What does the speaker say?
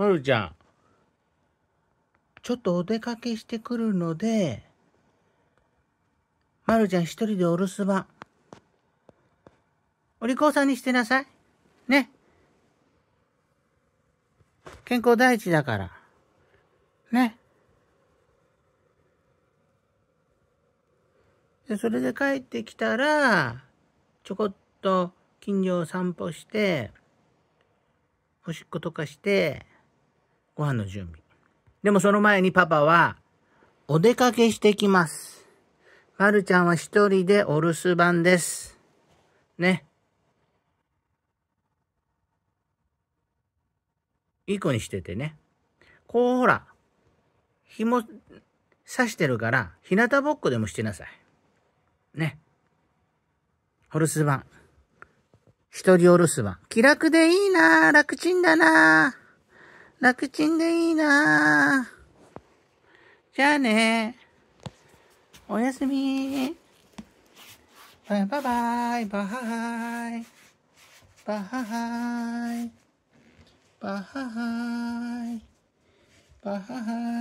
まるちゃん、ちょっとお出かけしてくるので、まるちゃん一人でお留守番。お利口さんにしてなさい。ね。健康第一だから。ね。で、それで帰ってきたら、ちょこっと近所を散歩して、おしっことかして、ご飯の準備。でもその前にパパは、お出かけしてきます。まるちゃんは一人でお留守番です。ね。いい子にしててね。こうほら、紐刺してるから、日向ぼっこでもしてなさい。ね。お留守番。一人お留守番。気楽でいいな楽ちんだな楽ちんでいいなじゃあね。おやすみ。バイバイ、バイ。バイ。バイ。バイ。